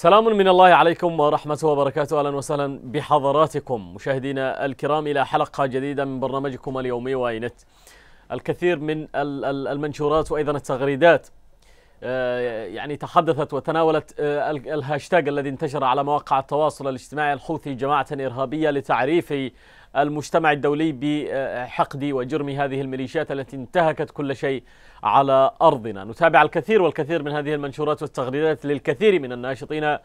سلام من الله عليكم ورحمته وبركاته اهلا وسهلا بحضراتكم مشاهدينا الكرام الى حلقه جديده من برنامجكم اليومي واينت الكثير من المنشورات وايضا التغريدات آه، يعني تحدثت وتناولت آه، الهاشتاج الذي انتشر على مواقع التواصل الاجتماعي الحوثي جماعة إرهابية لتعريف المجتمع الدولي بحقد وجرم هذه الميليشيات التي انتهكت كل شيء على أرضنا نتابع الكثير والكثير من هذه المنشورات والتغريدات للكثير من الناشطين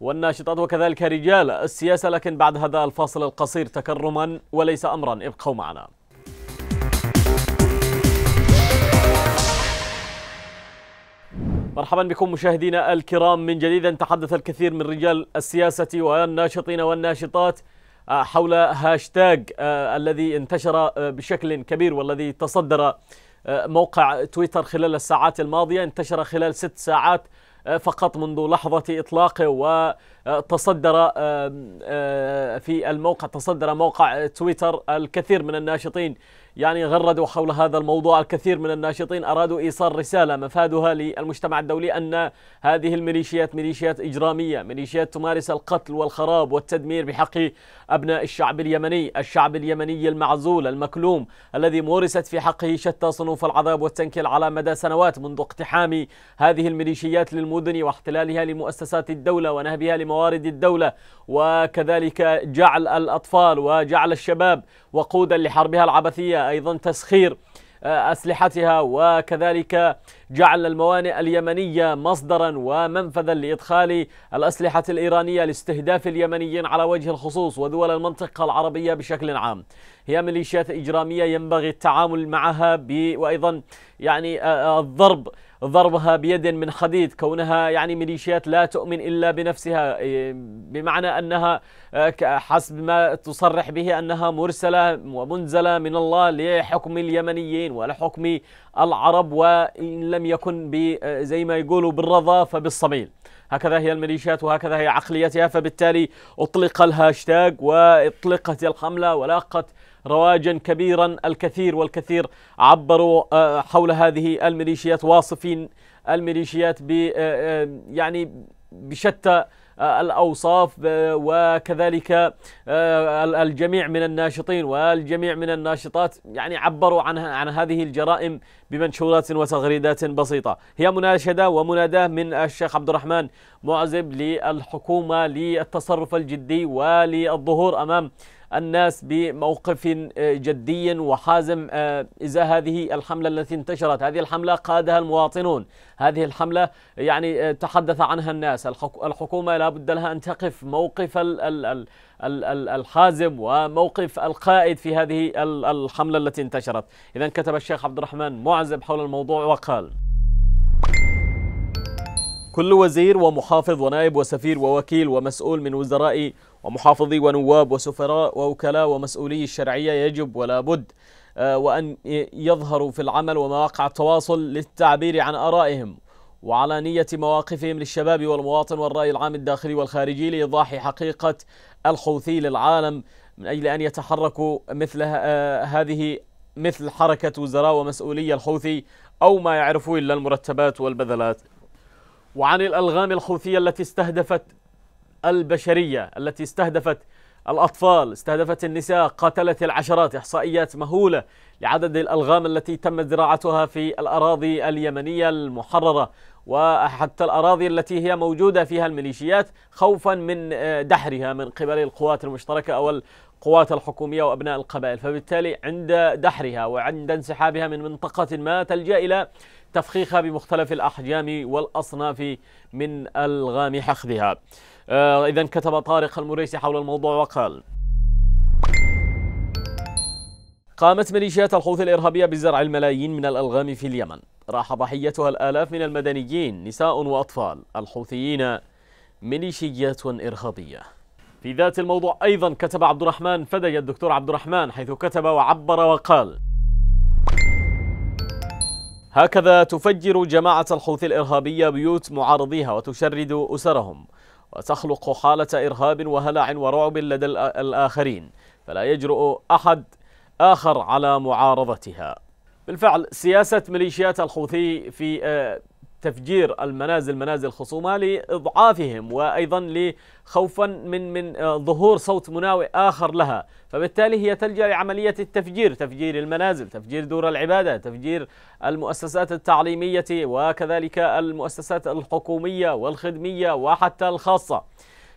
والناشطات وكذلك رجال السياسة لكن بعد هذا الفاصل القصير تكرما وليس أمرا ابقوا معنا مرحبا بكم مشاهدينا الكرام من جديد تحدث الكثير من رجال السياسة والناشطين والناشطات آه، حول هاشتاج آه، الذي انتشر آه، بشكل كبير والذي تصدر موقع تويتر خلال الساعات الماضية انتشر خلال ست ساعات فقط منذ لحظة إطلاقه و آه، تصدر آه، في الموقع تصدر موقع تويتر الكثير من الناشطين يعني غردوا حول هذا الموضوع الكثير من الناشطين أرادوا إيصال رسالة مفادها للمجتمع الدولي أن هذه الميليشيات ميليشيات إجرامية ميليشيات تمارس القتل والخراب والتدمير بحق أبناء الشعب اليمني الشعب اليمني المعزول المكلوم الذي مورست في حقه شتى صنوف العذاب والتنكيل على مدى سنوات منذ اقتحام هذه الميليشيات للمدن واحتلالها لمؤسسات الدولة ونهبها لم موارد الدولة وكذلك جعل الأطفال وجعل الشباب وقودا لحربها العبثية أيضا تسخير آه، أسلحتها وكذلك جعل الموانئ اليمنية مصدرا ومنفذا لإدخال الأسلحة الإيرانية لاستهداف اليمنيين على وجه الخصوص ودول المنطقة العربية بشكل عام هي ميليشيات إجرامية ينبغي التعامل معها وأيضا يعني آه، آه، الضرب ضربها بيد من حديد كونها يعني ميليشيات لا تؤمن إلا بنفسها إيه، بمعنى أنها آه، حسب ما تصرح به أنها مرسلة ومنزلة من الله لحكم اليمنيين ولحكم العرب وإن لم يكن آه، زي ما يقولوا بالرضا فبالصميل هكذا هي الميليشيات وهكذا هي عقليتها فبالتالي أطلق الهاشتاج وأطلقت الحملة ولاقت رواجا كبيرا الكثير والكثير عبروا آه، حول هذه الميليشيات واصفين الميليشيات ب آه، آه، يعني بشتى الأوصاف وكذلك الجميع من الناشطين والجميع من الناشطات يعني عبروا عن عن هذه الجرائم بمنشورات وتغريدات بسيطة هي مناشدة ومناداة من الشيخ عبد الرحمن معزب للحكومة للتصرف الجدي وللظهور أمام الناس بموقف آه، جدي وحازم آه، إذا هذه الحملة التي انتشرت هذه الحملة قادها المواطنون هذه الحملة يعني آه، تحدث عنها الناس الحكومة لا بد لها أن تقف موقف الحازم وموقف القائد في هذه الحملة التي انتشرت إذا كتب الشيخ عبد الرحمن معزب حول الموضوع وقال كل وزير ومحافظ ونائب وسفير ووكيل ومسؤول من وزراء ومحافظي ونواب وسفراء ووكلاء ومسؤولي الشرعية يجب ولا بد آه، وأن يظهروا في العمل ومواقع التواصل للتعبير عن آرائهم وعلى نية مواقفهم للشباب والمواطن والرأي العام الداخلي والخارجي لإيضاح حقيقة الحوثي للعالم من أجل أن يتحركوا مثل آه، هذه مثل حركة وزراء ومسؤولية الحوثي أو ما يعرفوا إلا المرتبات والبذلات وعن الألغام الحوثية التي استهدفت البشرية التي استهدفت الأطفال استهدفت النساء قاتلت العشرات إحصائيات مهولة لعدد الألغام التي تم زراعتها في الأراضي اليمنية المحررة وحتى الأراضي التي هي موجودة فيها الميليشيات خوفا من آه، دحرها من قبل القوات المشتركة أو القوات الحكومية وأبناء القبائل فبالتالي عند دحرها وعند انسحابها من منطقة ما تلجأ إلى تفخيخها بمختلف الأحجام والأصناف من ألغام حخذها آه إذا كتب طارق المريسي حول الموضوع وقال قامت ميليشيات الحوثي الإرهابية بزرع الملايين من الألغام في اليمن راح ضحيتها الآلاف من المدنيين نساء وأطفال الحوثيين ميليشيات إرهابية في ذات الموضوع أيضا كتب عبد الرحمن فدي الدكتور عبد الرحمن حيث كتب وعبر وقال هكذا تفجر جماعة الحوثي الإرهابية بيوت معارضيها وتشرد أسرهم وتخلق حالة إرهاب وهلع ورعب لدى الآخرين فلا يجرؤ أحد آخر على معارضتها بالفعل سياسة ميليشيات الحوثي في آه، تفجير المنازل منازل خصومة لإضعافهم وأيضا لخوفا من من آه، ظهور صوت مناوئ آخر لها فبالتالي هي تلجأ لعملية التفجير تفجير المنازل تفجير دور العبادة تفجير المؤسسات التعليمية وكذلك المؤسسات الحكومية والخدمية وحتى الخاصة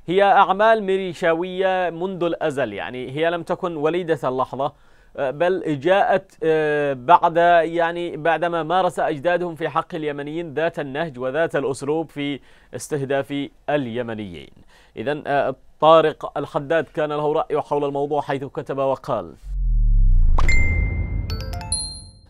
هي أعمال مريشاوية منذ الأزل يعني هي لم تكن وليدة اللحظة آه، بل جاءت آه، بعد يعني بعدما مارس أجدادهم في حق اليمنيين ذات النهج وذات الأسلوب في استهداف اليمنيين إذا آه، طارق الحداد كان له رأي حول الموضوع حيث كتب وقال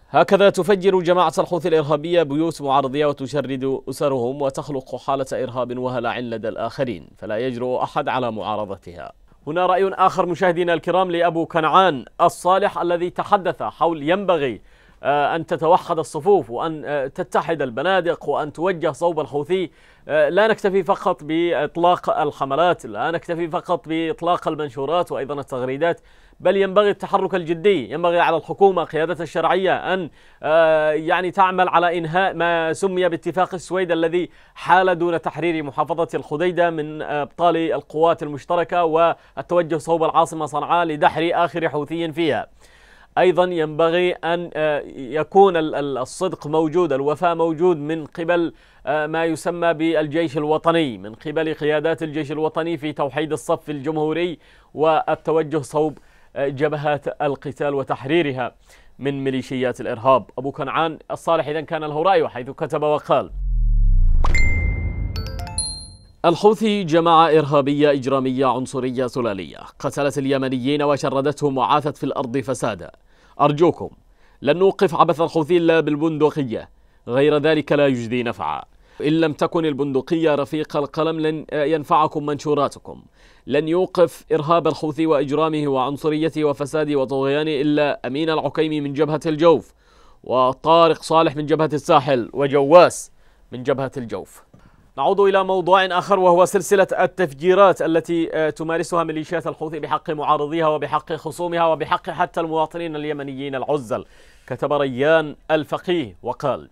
هكذا تفجر جماعة الحوثي الإرهابية بيوت معارضية وتشرد أسرهم وتخلق حالة إرهاب وهلع لدى الآخرين فلا يجرؤ أحد على معارضتها هنا رأي آخر مشاهدينا الكرام لأبو كنعان الصالح الذي تحدث حول ينبغي آه، أن تتوحد الصفوف وأن آه، تتحد البنادق وأن توجه صوب الحوثي آه، لا نكتفي فقط بإطلاق الحملات لا نكتفي فقط بإطلاق المنشورات وأيضا التغريدات بل ينبغي التحرك الجدي ينبغي على الحكومة قيادة الشرعية أن آه، يعني تعمل على إنهاء ما سمي باتفاق السويد الذي حال دون تحرير محافظة الخديدة من أبطال القوات المشتركة والتوجه صوب العاصمة صنعاء لدحر آخر حوثي فيها ايضا ينبغي ان آه، يكون الصدق موجود الوفاء موجود من قبل آه، ما يسمى بالجيش الوطني من قبل قيادات الجيش الوطني في توحيد الصف الجمهوري والتوجه صوب جبهات القتال وتحريرها من ميليشيات الإرهاب أبو كنعان الصالح إذا كان له رأي حيث كتب وقال الحوثي جماعة إرهابية إجرامية عنصرية سلالية قتلت اليمنيين وشردتهم وعاثت في الأرض فسادا أرجوكم لن نوقف عبث الحوثي إلا بالبندقية غير ذلك لا يجدي نفعا إن لم تكن البندقية رفيق القلم لن ينفعكم منشوراتكم لن يوقف إرهاب الحوثي وإجرامه وعنصريته وفساده وطغيانه إلا أمين العكيمي من جبهة الجوف وطارق صالح من جبهة الساحل وجواس من جبهة الجوف نعود إلى موضوع آخر وهو سلسلة التفجيرات التي آه، تمارسها ميليشيات الحوثي بحق معارضيها وبحق خصومها وبحق حتى المواطنين اليمنيين العزل كتب ريان الفقيه وقال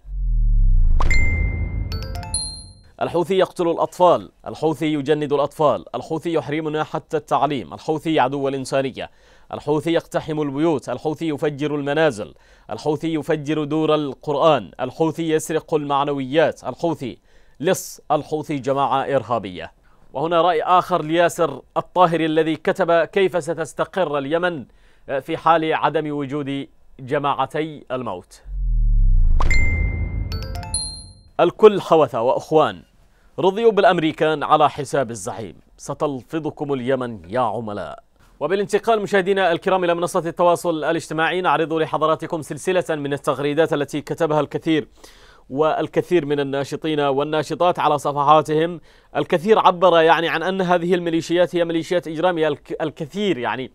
الحوثي يقتل الأطفال الحوثي يجند الأطفال الحوثي يحرمنا حتى التعليم الحوثي عدو الإنسانية الحوثي يقتحم البيوت الحوثي يفجر المنازل الحوثي يفجر دور القرآن الحوثي يسرق المعنويات الحوثي لص الحوثي جماعة إرهابية وهنا رأي آخر لياسر الطاهر الذي كتب كيف ستستقر اليمن آه، في حال عدم وجود جماعتي الموت الكل حوثة وأخوان رضيوا بالأمريكان على حساب الزعيم ستلفظكم اليمن يا عملاء وبالانتقال مشاهدينا الكرام إلى منصة التواصل الاجتماعي نعرض لحضراتكم سلسلة من التغريدات التي كتبها الكثير والكثير من الناشطين والناشطات على صفحاتهم الكثير عبر يعني عن أن هذه الميليشيات هي ميليشيات إجرامية الكثير يعني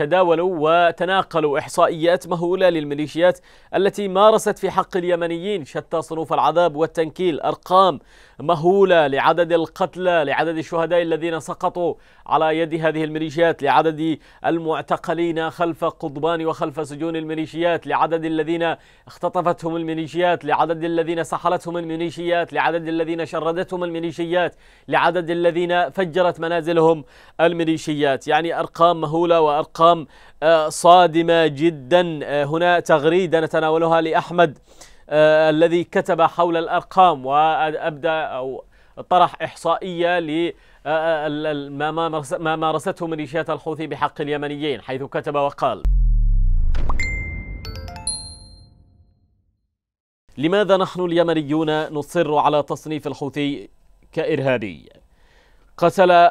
تداولوا وتناقلوا إحصائيات مهولة للميليشيات التي مارست في حق اليمنيين شتى صنوف العذاب والتنكيل أرقام مهولة لعدد القتلى لعدد الشهداء الذين سقطوا على يد هذه الميليشيات لعدد المعتقلين خلف قضبان وخلف سجون الميليشيات لعدد الذين اختطفتهم الميليشيات لعدد الذين سحلتهم الميليشيات لعدد الذين شردتهم الميليشيات لعدد الذين فجرت منازلهم الميليشيات يعني أرقام مهولة وأرقام الكرام آه، صادمة جدا آه، هنا تغريدة نتناولها لأحمد آه، الذي كتب حول الأرقام وابدا أو طرح إحصائية ل ما مارسته ميليشيات الحوثي بحق اليمنيين حيث كتب وقال لماذا نحن اليمنيون نصر على تصنيف الحوثي كإرهابي؟ قتل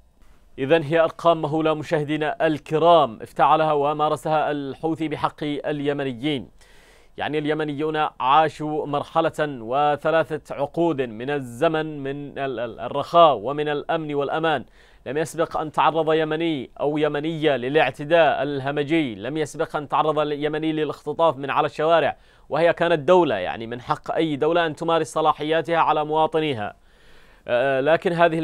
إذا هي أرقام مهولة مشاهدينا الكرام افتعلها ومارسها الحوثي بحق اليمنيين يعني اليمنيون عاشوا مرحلة وثلاثة عقود من الزمن من الرخاء ومن الأمن والأمان لم يسبق أن تعرض يمني أو يمنية للاعتداء الهمجي لم يسبق أن تعرض اليمني للاختطاف من على الشوارع وهي كانت دولة يعني من حق أي دولة أن تمارس صلاحياتها على مواطنيها آه، آه، لكن هذه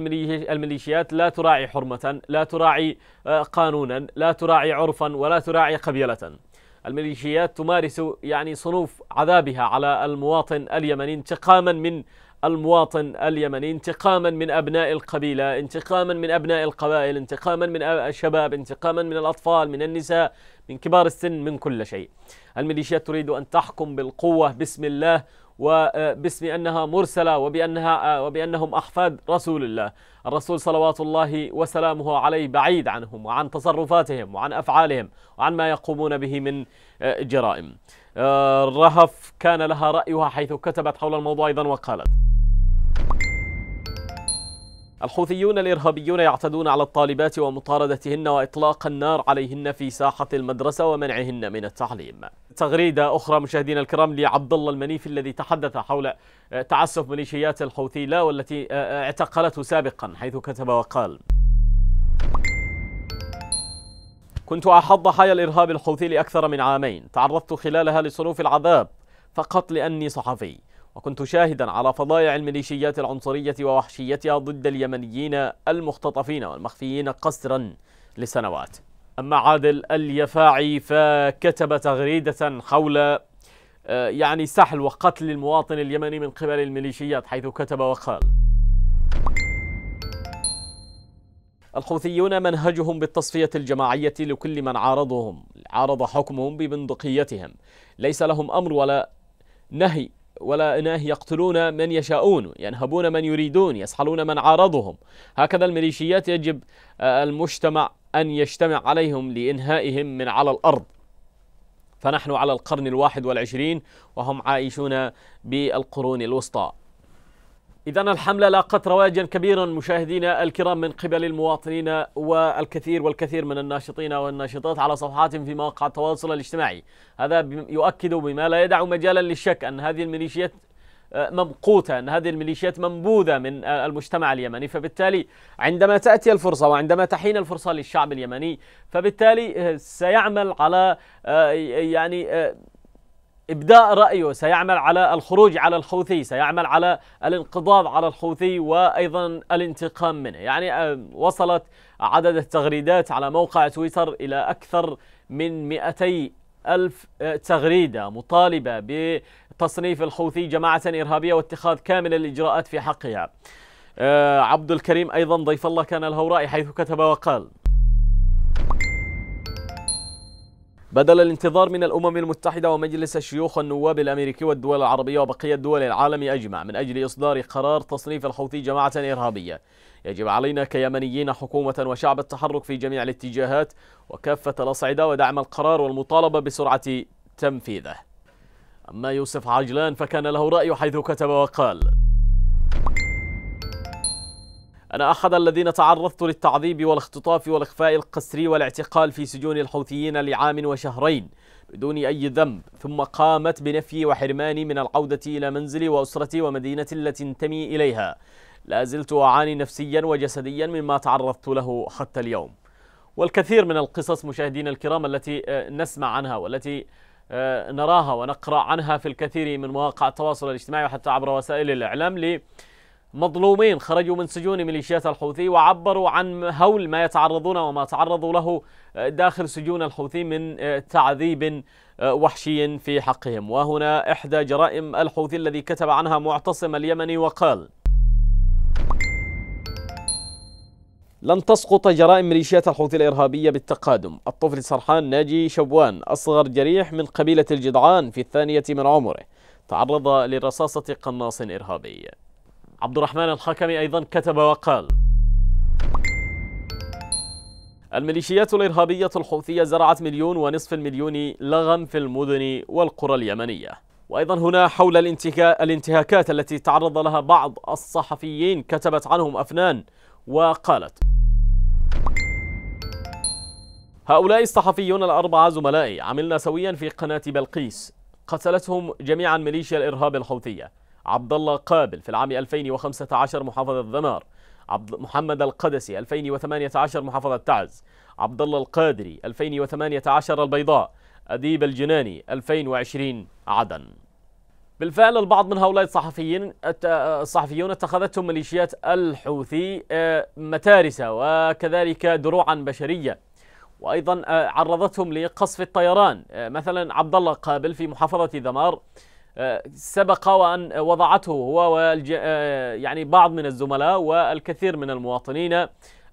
الميليشيات لا تراعي حرمة لا تراعي آه، قانونا لا تراعي عرفا ولا تراعي قبيلة الميليشيات تمارس يعني صنوف عذابها على المواطن اليمني انتقاما من المواطن اليمني انتقاما من ابناء القبيله، انتقاما من ابناء القبائل، انتقاما من الشباب، انتقاما من الاطفال، من النساء، من كبار السن من كل شيء الميليشيات تريد أن تحكم بالقوة باسم الله وباسم آه، أنها مرسلة وبأنها آه، وبأنهم أحفاد رسول الله الرسول صلوات الله وسلامه عليه بعيد عنهم وعن تصرفاتهم وعن أفعالهم وعن ما يقومون به من آه، جرائم رهف كان لها رأيها حيث كتبت حول الموضوع أيضا وقالت الحوثيون الإرهابيون يعتدون على الطالبات ومطاردتهن وإطلاق النار عليهن في ساحة المدرسة ومنعهن من التعليم تغريدة أخرى مشاهدينا الكرام لعبد الله المنيف الذي تحدث حول آه، تعسف ميليشيات الحوثي لا والتي آه، آه، اعتقلته سابقا حيث كتب وقال كنت أحض ضحايا الإرهاب الحوثي لأكثر من عامين تعرضت خلالها لصنوف العذاب فقط لأني صحفي وكنت شاهدا على فضايع الميليشيات العنصرية ووحشيتها ضد اليمنيين المختطفين والمخفيين قسرا لسنوات أما عادل اليفاعي فكتب تغريدة حول آه، يعني سحل وقتل المواطن اليمني من قبل الميليشيات حيث كتب وقال الحوثيون منهجهم بالتصفية الجماعية لكل من عارضهم عارض حكمهم ببندقيتهم ليس لهم أمر ولا نهي ولا إناه يقتلون من يشاءون ينهبون من يريدون يسحلون من عارضهم هكذا الميليشيات يجب آه، المجتمع أن يجتمع عليهم لإنهائهم من على الأرض فنحن على القرن الواحد والعشرين وهم عايشون بالقرون الوسطى إذا الحملة لاقت رواجا كبيرا مشاهدينا الكرام من قبل المواطنين والكثير والكثير من الناشطين والناشطات على صفحاتهم في مواقع التواصل الاجتماعي هذا يؤكد بما لا يدع مجالا للشك أن هذه الميليشيات آه، ممقوتة أن هذه الميليشيات منبوذة من آه، المجتمع اليمني فبالتالي عندما تأتي الفرصة وعندما تحين الفرصة للشعب اليمني فبالتالي آه، سيعمل على يعني إبداء رأيه سيعمل على الخروج على الحوثي سيعمل على الانقضاض على الحوثي وأيضا الانتقام منه يعني آه، وصلت عدد التغريدات على موقع تويتر إلى أكثر من 200 ألف آه، تغريدة مطالبة بتصنيف الحوثي جماعة إرهابية واتخاذ كامل الإجراءات في حقها آه، عبد الكريم أيضا ضيف الله كان راي حيث كتب وقال بدل الانتظار من الأمم المتحدة ومجلس الشيوخ النواب الأمريكي والدول العربية وبقية دول العالم أجمع من أجل إصدار قرار تصنيف الحوثي جماعة إرهابية يجب علينا كيمنيين حكومة وشعب التحرك في جميع الاتجاهات وكافة الأصعدة ودعم القرار والمطالبة بسرعة تنفيذه أما يوسف عجلان فكان له رأي حيث كتب وقال أنا أحد الذين تعرضت للتعذيب والاختطاف والإخفاء القسري والاعتقال في سجون الحوثيين لعام وشهرين بدون أي ذنب ثم قامت بنفي وحرماني من العودة إلى منزلي وأسرتي ومدينتي التي انتمي إليها لا زلت أعاني نفسيا وجسديا مما تعرضت له حتى اليوم والكثير من القصص مشاهدينا الكرام التي آه، نسمع عنها والتي آه، نراها ونقرأ عنها في الكثير من مواقع التواصل الاجتماعي وحتى عبر وسائل الإعلام لي مظلومين خرجوا من سجون ميليشيات الحوثي وعبروا عن هول ما يتعرضون وما تعرضوا له آه، داخل سجون الحوثي من آه، تعذيب آه، وحشي في حقهم وهنا إحدى جرائم الحوثي الذي كتب عنها معتصم اليمني وقال لن تسقط جرائم ميليشيات الحوثي الإرهابية بالتقادم الطفل سرحان ناجي شبوان أصغر جريح من قبيلة الجدعان في الثانية من عمره تعرض لرصاصة قناص إرهابي عبد الرحمن الحكمي أيضا كتب وقال الميليشيات الإرهابية الحوثية زرعت مليون ونصف المليون لغم في المدن والقرى اليمنية وأيضا هنا حول الانتهاكات التي تعرض لها بعض الصحفيين كتبت عنهم أفنان وقالت هؤلاء الصحفيون الأربعة زملائي عملنا سويا في قناة بلقيس قتلتهم جميعا ميليشيا الإرهاب الحوثية عبد الله قابل في العام 2015 محافظة ذمار عبد محمد القدسي 2018 محافظة تعز عبد الله القادري 2018 البيضاء أديب الجناني 2020 عدن بالفعل البعض من هؤلاء الصحفيين الصحفيون اتخذتهم ميليشيات الحوثي آه، متارسة وكذلك دروعا بشريه وايضا آه، عرضتهم لقصف الطيران آه، مثلا عبد الله قابل في محافظه ذمار سبق وأن وضعته هو آه، يعني بعض من الزملاء والكثير من المواطنين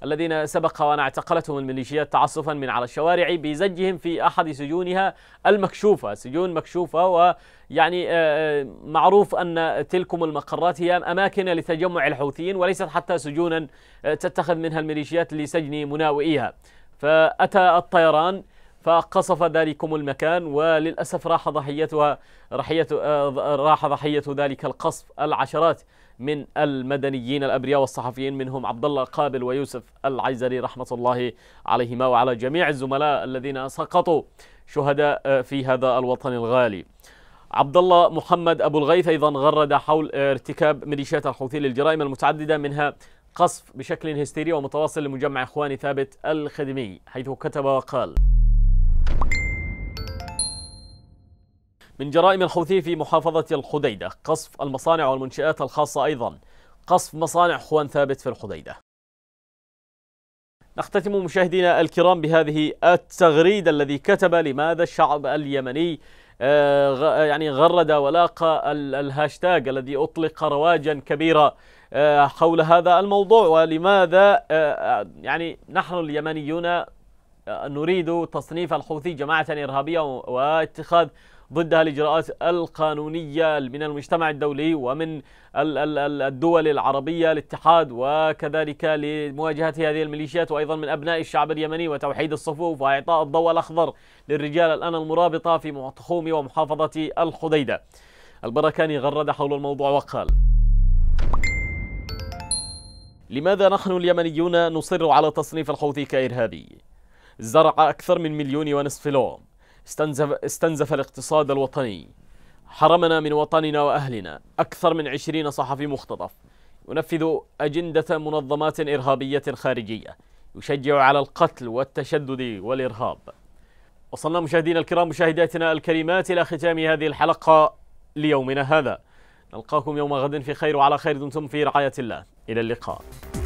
الذين سبق وأن اعتقلتهم الميليشيات تعصفا من على الشوارع بزجهم في أحد سجونها المكشوفة سجون مكشوفة ويعني آه، آه، معروف أن تلكم المقرات هي أماكن لتجمع الحوثيين وليست حتى سجونا تتخذ منها الميليشيات لسجن مناوئيها فأتى الطيران فقصف ذلكم المكان وللأسف راح ضحيتها رحية آه، راح ضحية ذلك القصف العشرات من المدنيين الأبرياء والصحفيين منهم عبد الله قابل ويوسف العيزري رحمة الله عليهما وعلى جميع الزملاء الذين سقطوا شهداء آه، في هذا الوطن الغالي عبد الله محمد أبو الغيث أيضا غرد حول آه، ارتكاب ميليشيات الحوثي للجرائم المتعددة منها قصف بشكل هستيري ومتواصل لمجمع إخواني ثابت الخدمي حيث كتب وقال من جرائم الحوثي في محافظة الحديدة قصف المصانع والمنشآت الخاصة أيضا قصف مصانع خوان ثابت في الحديدة نختتم مشاهدينا الكرام بهذه التغريدة الذي كتب لماذا الشعب اليمني آه، يعني غرد ولاقى الهاشتاج الذي أطلق رواجا كبيرا آه، حول هذا الموضوع ولماذا آه، يعني نحن اليمنيون نريد تصنيف الحوثي جماعة إرهابية واتخاذ ضدها الإجراءات القانونية من المجتمع الدولي ومن الدول العربية الاتحاد وكذلك لمواجهة هذه الميليشيات وأيضا من أبناء الشعب اليمني وتوحيد الصفوف وإعطاء الضوء الأخضر للرجال الآن المرابطة في تخوم ومحافظة الحديدة البركاني غرد حول الموضوع وقال لماذا نحن اليمنيون نصر على تصنيف الحوثي كإرهابي؟ زرع أكثر من مليون ونصف لوم استنزف, استنزف الاقتصاد الوطني حرمنا من وطننا وأهلنا أكثر من عشرين صحفي مختطف ينفذ أجندة منظمات إرهابية خارجية يشجع على القتل والتشدد والإرهاب وصلنا مشاهدينا الكرام مشاهداتنا الكريمات إلى ختام هذه الحلقة ليومنا هذا نلقاكم يوم غد في خير وعلى خير دمتم في رعاية الله إلى اللقاء